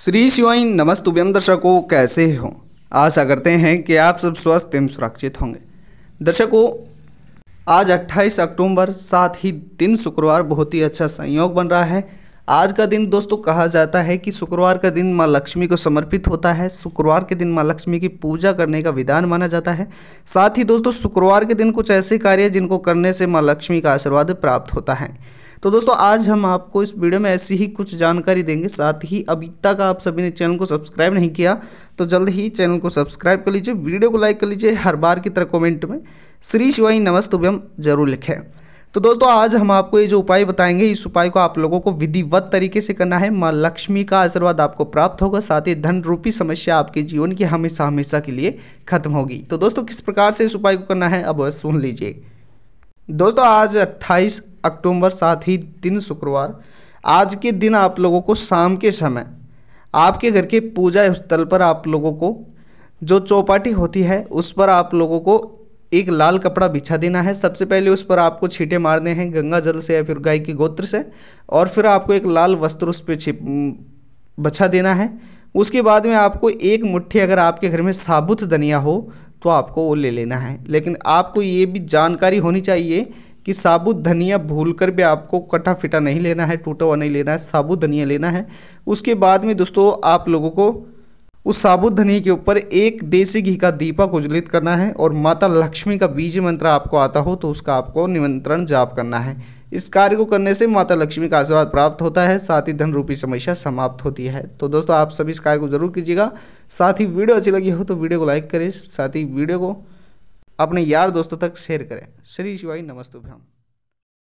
श्री शिवाई नमस्तुभ्यम दर्शकों कैसे हो आशा करते हैं कि आप सब स्वस्थ एवं सुरक्षित होंगे दर्शकों आज 28 अक्टूबर साथ ही दिन शुक्रवार बहुत ही अच्छा संयोग बन रहा है आज का दिन दोस्तों कहा जाता है कि शुक्रवार का दिन माँ लक्ष्मी को समर्पित होता है शुक्रवार के दिन माँ लक्ष्मी की पूजा करने का विधान माना जाता है साथ ही दोस्तों शुक्रवार के दिन कुछ ऐसे कार्य जिनको करने से माँ लक्ष्मी का आशीर्वाद प्राप्त होता है तो दोस्तों आज हम आपको इस वीडियो में ऐसी ही कुछ जानकारी देंगे साथ ही अभी तक आप सभी ने चैनल को सब्सक्राइब नहीं किया तो जल्द ही चैनल को सब्सक्राइब कर लीजिए वीडियो को लाइक कर लीजिए हर बार की तरह कॉमेंट में श्री शिवाई नमस्तुभ्यम जरूर लिखें तो दोस्तों आज हम आपको ये जो उपाय बताएंगे इस उपाय को आप लोगों को विधिवत तरीके से करना है माँ लक्ष्मी का आशीर्वाद आपको प्राप्त होगा साथ ही धन रूपी समस्या आपके जीवन की हमेशा हमेशा के लिए खत्म होगी तो दोस्तों किस प्रकार से इस उपाय को करना है अब सुन लीजिए दोस्तों आज 28 अक्टूबर साथ ही दिन शुक्रवार आज के दिन आप लोगों को शाम के समय आपके घर के पूजा स्थल पर आप लोगों को जो चौपाटी होती है उस पर आप लोगों को एक लाल कपड़ा बिछा देना है सबसे पहले उस पर आपको छीटे मारने हैं गंगा जल से या फिर गाय के गोत्र से और फिर आपको एक लाल वस्त्र उस पर छिप बछा देना है उसके बाद में आपको एक मुट्ठी अगर आपके घर में साबुत धनिया हो तो आपको वो ले लेना है लेकिन आपको ये भी जानकारी होनी चाहिए कि साबुत धनिया भूल कर भी आपको कटा फिटा नहीं लेना है टूटा हुआ नहीं लेना है साबुत धनिया लेना है उसके बाद में दोस्तों आप लोगों को उस साबुत धनिया के ऊपर एक देसी घी का दीपक उज्जवलित करना है और माता लक्ष्मी का बीज मंत्र आपको आता हो तो उसका आपको निमंत्रण जाप करना है इस कार्य को करने से माता लक्ष्मी का आशीर्वाद प्राप्त होता है साथ ही धन रूपी समस्या समाप्त होती है तो दोस्तों आप सभी इस कार्य को जरूर कीजिएगा साथ ही वीडियो अच्छी लगी हो तो वीडियो को लाइक करें साथ ही वीडियो को अपने यार दोस्तों तक शेयर करें श्री शिवाई नमस्तुभ्यम